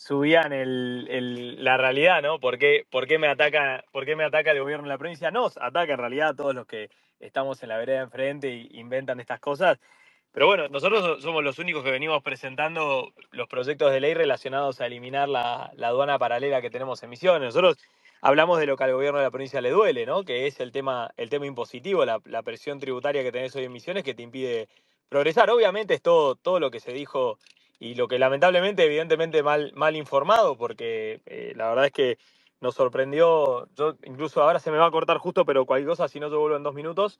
subían la realidad, ¿no? ¿Por qué, por, qué me ataca, ¿Por me ataca el gobierno de la provincia? Nos ataca en realidad a todos los que estamos en la vereda enfrente e inventan estas cosas. Pero bueno, nosotros somos los únicos que venimos presentando los proyectos de ley relacionados a eliminar la, aduana paralela que tenemos en Misiones. Nosotros hablamos de lo que al gobierno de la provincia le duele, ¿no? Que es el tema, el tema impositivo, la, presión tributaria que tenés hoy en Misiones que te impide progresar. Obviamente es todo, todo lo que se dijo y lo que lamentablemente, evidentemente, mal, mal informado, porque eh, la verdad es que nos sorprendió, yo incluso ahora se me va a cortar justo, pero cualquier cosa, si no yo vuelvo en dos minutos,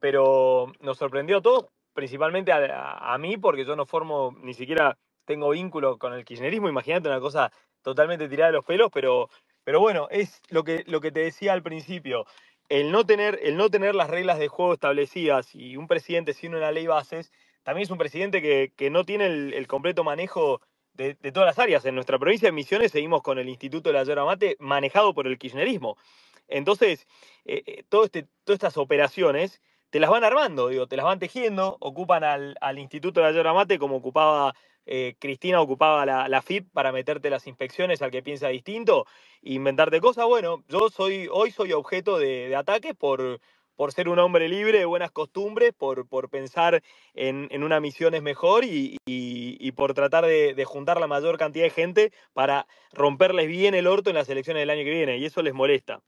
pero nos sorprendió todo, principalmente a, mí, porque yo no formo, ni siquiera tengo vínculo con el kirchnerismo, imagínate una cosa totalmente tirada de los pelos, pero, pero bueno, es lo que, lo que te decía al principio, el no, tener, el no tener las reglas de juego establecidas y un presidente sin una ley bases, también es un presidente que, no tiene el, completo manejo de, todas las áreas. En nuestra provincia de Misiones seguimos con el Instituto de la Yerba Mate manejado por el kirchnerismo. Entonces, eh, eh, todo este, todas estas operaciones te las van armando, digo, te las van tejiendo, ocupan al, Instituto de la Yerba Mate como ocupaba eh, Cristina ocupaba la, FIP para meterte las inspecciones al que piensa distinto, inventarte cosas. Bueno, yo soy, hoy soy objeto de, de ataques por, por ser un hombre libre de buenas costumbres, por, pensar en, una misión es mejor y, por tratar de, juntar la mayor cantidad de gente para romperles bien el orto en las elecciones del año que viene, y eso les molesta.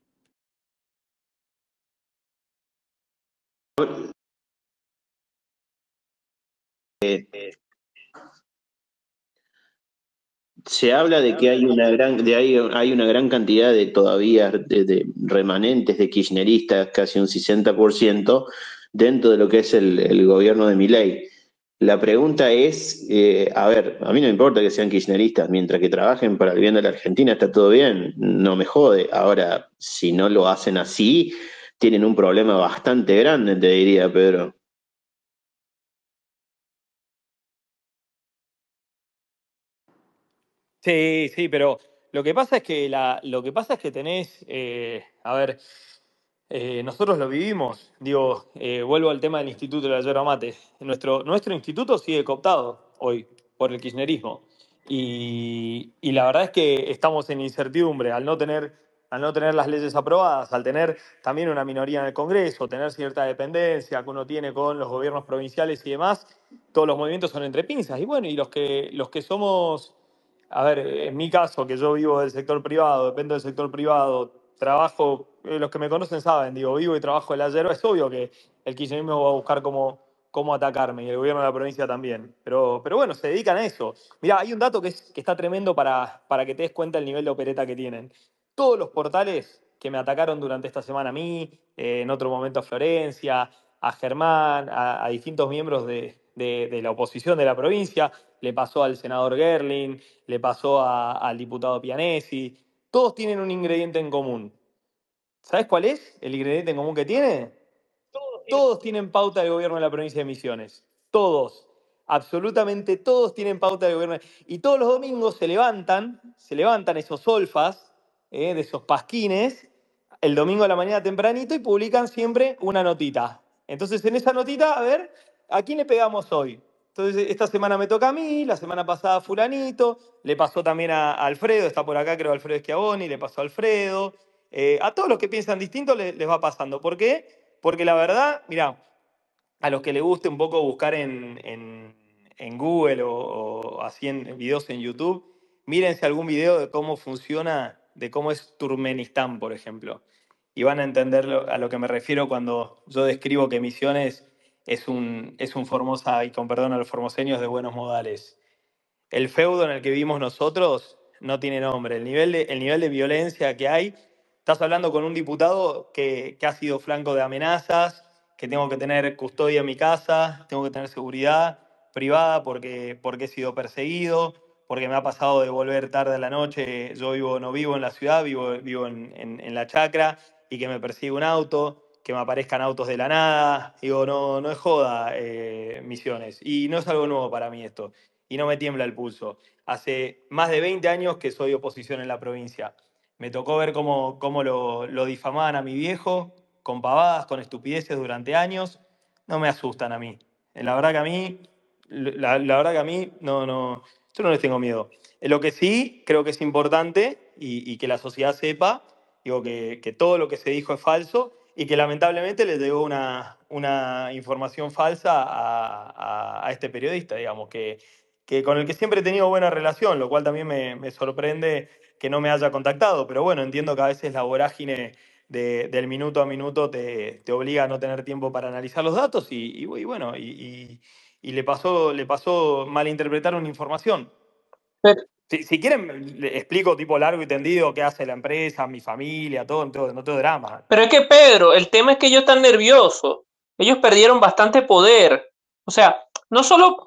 Eh, eh, se habla de que hay una gran, de hay, una gran cantidad de todavía de, remanentes de kirchneristas, casi un 60%, dentro de lo que es el, gobierno de Milei. La pregunta es, eh, a ver, a mí no importa que sean kirchneristas, mientras que trabajen para el bien de la Argentina está todo bien, no me jode. Ahora, si no lo hacen así, tienen un problema bastante grande, te diría, Pedro. Sí, sí, pero lo que pasa es que, lo que, pasa es que tenés, eh, a ver, eh, nosotros lo vivimos, digo, eh, vuelvo al tema del Instituto de la Yerba Mate, nuestro, nuestro instituto sigue cooptado hoy por el kirchnerismo y, la verdad es que estamos en incertidumbre al no tener al no tener las leyes aprobadas, al tener también una minoría en el Congreso, tener cierta dependencia que uno tiene con los gobiernos provinciales y demás, todos los movimientos son entre pinzas. Y bueno, y los que, los que somos a ver, eh, en mi caso, que yo vivo del sector privado, dependo del sector privado, trabajo, eh, los que me conocen saben, digo, vivo y trabajo de la yerba, es obvio que el kirchnerismo va a buscar cómo, cómo atacarme y el gobierno de la provincia también. Pero, pero bueno, se dedican a eso. Mira, hay un dato que, está tremendo para, que te des cuenta el nivel de opereta que tienen. Todos los portales que me atacaron durante esta semana a mí, eh, en otro momento a Florencia, a Germán, a distintos miembros de, de, la oposición de la provincia, le pasó al senador Gerling, le pasó al diputado Pianesi, todos tienen un ingrediente en común. ¿Sabes cuál es el ingrediente en común que tiene? Todos, tienen pauta de gobierno de la provincia de Misiones, todos. Absolutamente todos tienen pauta de gobierno. Y todos los domingos se levantan, se levantan esos olfas eh, de esos pasquines, el domingo a la mañana tempranito y publican siempre una notita. Entonces, en esa notita, a ver, ¿a quién le pegamos hoy? Entonces, esta semana me toca a mí, la semana pasada a fulanito, le pasó también a, Alfredo, está por acá creo Alfredo Schiavoni, le pasó a Alfredo. Eh, a todos los que piensan distinto les, va pasando. ¿Por qué? Porque la verdad, mira, a los que les guste un poco buscar en, Google o, así en videos en YouTube, mírense algún video de cómo funciona, de cómo es Turmenistán, por ejemplo. Y van a entender a lo que me refiero cuando yo describo que Misiones es un, es Formosa, y con perdón a los formoseños, de buenos modales. El feudo en el que vivimos nosotros no tiene nombre. El nivel de, el nivel de violencia que hay, estás hablando con un diputado que, ha sido flanco de amenazas, que tengo que tener custodia en mi casa, tengo que tener seguridad privada porque, porque he sido perseguido, porque me ha pasado de volver tarde a la noche, yo vivo, no vivo en la ciudad, vivo, vivo en, en la chacra y que me persigue un auto, que me aparezcan autos de la nada. Digo, no, no es joda eh, misiones. Y no es algo nuevo para mí esto. Y no me tiembla el pulso. Hace más de 20 años que soy oposición en la provincia. Me tocó ver cómo, cómo lo, lo difamaban a mi viejo, con pavadas, con estupideces durante años. No me asustan a mí. La verdad que a mí, la, verdad que a mí, no, no, yo no les tengo miedo. Eh, lo que sí creo que es importante y, y que la sociedad sepa, digo que, que todo lo que se dijo es falso y que lamentablemente le llegó una, información falsa a, este periodista, digamos, que, con el que siempre he tenido buena relación, lo cual también me, sorprende que no me haya contactado, pero bueno, entiendo que a veces la vorágine del minuto a minuto te, obliga a no tener tiempo para analizar los datos y, bueno, y, le pasó, le pasó malinterpretar una información. Si, quieren, le explico tipo largo y tendido qué hace la empresa, mi familia, todo, todo, no todo drama. Pero es que, Pedro, el tema es que ellos están nerviosos. Ellos perdieron bastante poder. O sea, no solo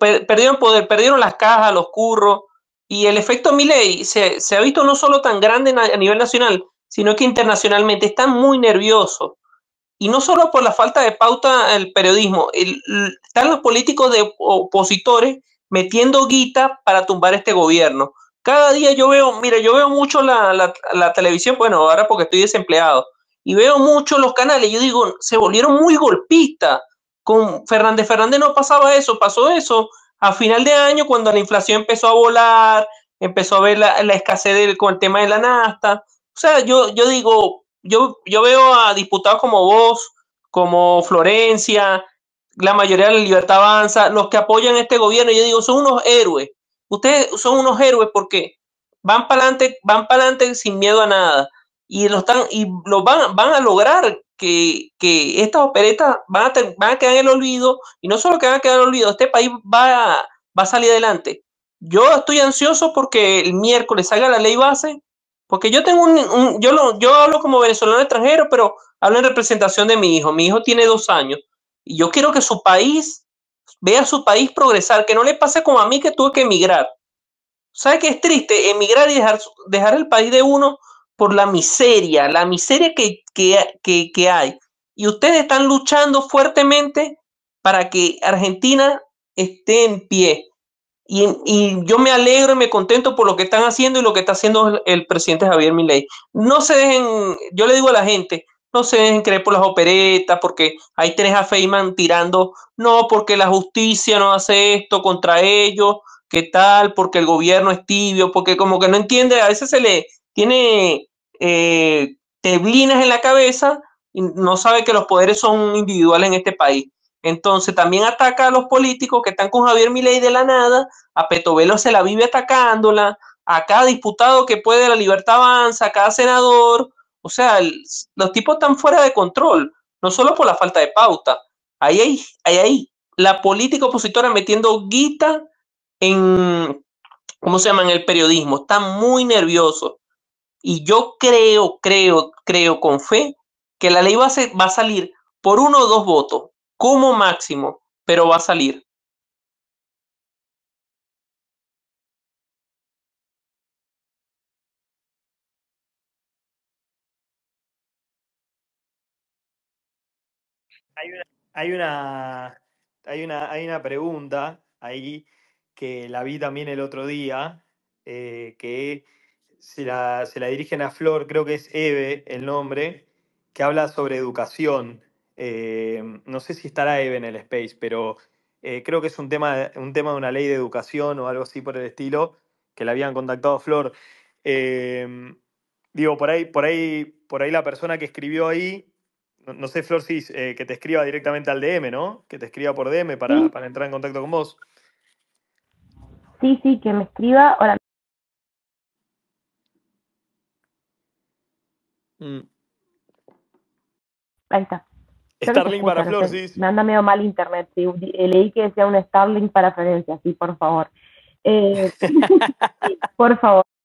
perdieron poder, perdieron las cajas, los curros. Y el efecto Milley se, se ha visto no solo tan grande a nivel nacional, sino que internacionalmente están muy nerviosos. Y no solo por la falta de pauta el periodismo, están los políticos de opositores metiendo guita para tumbar este gobierno. Cada día yo veo, mira, yo veo mucho la, la, televisión, bueno, ahora porque estoy desempleado, y veo mucho los canales, yo digo, se volvieron muy golpistas. Con Fernández Fernández no pasaba eso, pasó eso a final de año cuando la inflación empezó a volar, empezó a ver la, la escasez del, con el tema de la nasta. O sea, yo, yo digo, yo, yo veo a diputados como vos, como Florencia, la mayoría de la libertad avanza, los que apoyan este gobierno, yo digo, son unos héroes. Ustedes son unos héroes porque van para adelante, van para adelante sin miedo a nada. Y lo están, y van, a lograr que, estas operetas van a, quedar en el olvido, y no solo que van a quedar en el olvido, este país va a, va a salir adelante. Yo estoy ansioso porque el miércoles salga la ley base, porque yo tengo yo, lo, yo hablo como venezolano extranjero, pero hablo en representación de mi hijo. Mi hijo tiene dos años. Y yo quiero que su país vea su país progresar, que no le pase como a mí que tuve que emigrar. ¿Sabe que es triste emigrar y dejar, dejar el país de uno por la miseria, la miseria que, hay? Y ustedes están luchando fuertemente para que Argentina esté en pie. Y, yo me alegro y me contento por lo que están haciendo y lo que está haciendo el, presidente Javier Milei. No se dejen, yo le digo a la gente, no se dejen creer por las operetas, porque ahí tenés a Feynman tirando, no, porque la justicia no hace esto contra ellos, qué tal, porque el gobierno es tibio, porque como que no entiende, a veces se le tiene eh, teblinas en la cabeza y no sabe que los poderes son individuales en este país. Entonces también ataca a los políticos que están con Javier Milei de la nada, a Petovelo se la vive atacándola, a cada diputado que puede la libertad avanza, a cada senador, o sea, los tipos están fuera de control, no solo por la falta de pauta. Ahí hay, ahí hay la política opositora metiendo guita en, ¿cómo se llama?, en el periodismo. Está muy nervioso. Y yo creo, creo, creo con fe que la ley va a salir por uno o dos votos, como máximo, pero va a salir. Hay una, hay una, hay una, pregunta ahí que la vi también el otro día, eh, que se la, dirigen a Flor, creo que es Eve el nombre, que habla sobre educación. Eh, no sé si estará Eve en el space, pero eh, creo que es un tema, un tema de una ley de educación o algo así por el estilo, que la habían contactado a Flor. digo, por ahí, por ahí, por ahí la persona que escribió ahí no, sé, Flor, si eh, que te escriba directamente al DM, ¿no? Que te escriba por DM para, entrar en contacto con vos. Sí, sí, que me escriba. Mm. Ahí está. Starlink para Flor, Me anda medio mal internet. Sí. Eh, leí que decía un Starlink para Florencia, sí, por favor. Eh, por favor.